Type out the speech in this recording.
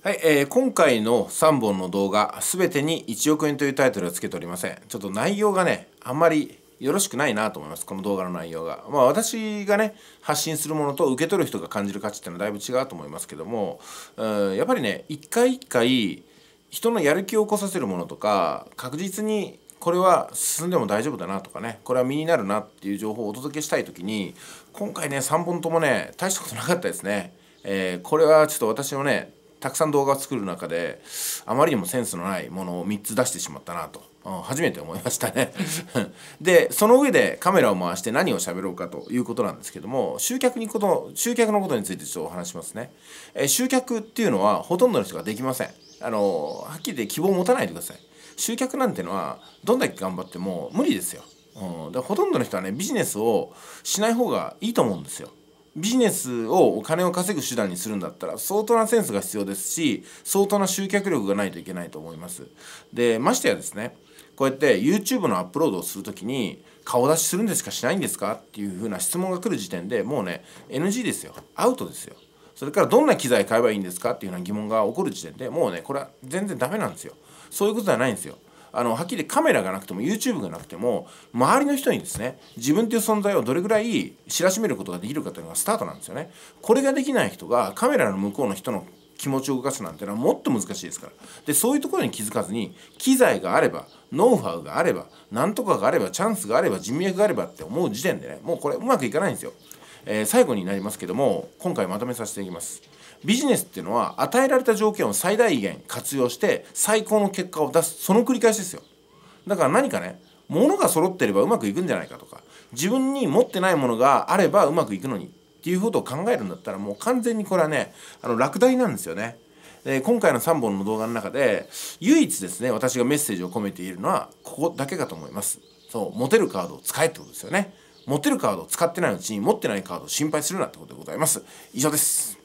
はい、えー、今回の3本の動画全てに1億円というタイトルをつけておりませんちょっと内容がねあんまりよろしくないなと思いますこの動画の内容がまあ私がね発信するものと受け取る人が感じる価値っていうのはだいぶ違うと思いますけどもうんやっぱりね一回一回人のやる気を起こさせるものとか確実にこれは進んでも大丈夫だなとかねこれは身になるなっていう情報をお届けしたい時に今回ね3本ともね大したことなかったですね。えー、これはちょっと私のねたくさん動画を作る中であまりにもセンスのないものを3つ出してしまったなと、うん、初めて思いましたね でその上でカメラを回して何を喋ろうかということなんですけども集客にこと集客のことについてちょっとお話しますね、え集客っていうのはほとんどの人ができませんあのはっきり言って希望を持たないでください集客なんてのはどんだけ頑張っても無理ですよ、うん、でほとんどの人はねビジネスをしない方がいいと思うんですよビジネスをお金を稼ぐ手段にするんだったら相当なセンスが必要ですし相当な集客力がないといけないと思いますでましてやですねこうやって YouTube のアップロードをする時に顔出しするんですかしないんですかっていう風な質問が来る時点でもうね NG ですよアウトですよそれからどんな機材買えばいいんですかっていうような疑問が起こる時点でもうねこれは全然ダメなんですよそういうことじゃないんですよあのはっきりカメラがなくても YouTube がなくても周りの人にですね自分という存在をどれぐらい知らしめることができるかというのがスタートなんですよね。これができない人がカメラの向こうの人の気持ちを動かすなんてのはもっと難しいですからでそういうところに気づかずに機材があればノウハウがあればなんとかがあればチャンスがあれば人脈があればって思う時点でねもうこれうまくいかないんですよ、えー、最後になりますけども今回まとめさせていきますビジネスっていうのは与えられた条件を最大限活用して最高の結果を出すその繰り返しですよだから何かね物が揃ってればうまくいくんじゃないかとか自分に持ってないものがあればうまくいくのにっていうことを考えるんだったらもう完全にこれはねあの落第なんですよねえ今回の3本の動画の中で唯一ですね私がメッセージを込めているのはここだけかと思いますそう持てるカードを使えってことですよね持てるカードを使ってないうちに持ってないカードを心配するなってことでございます以上です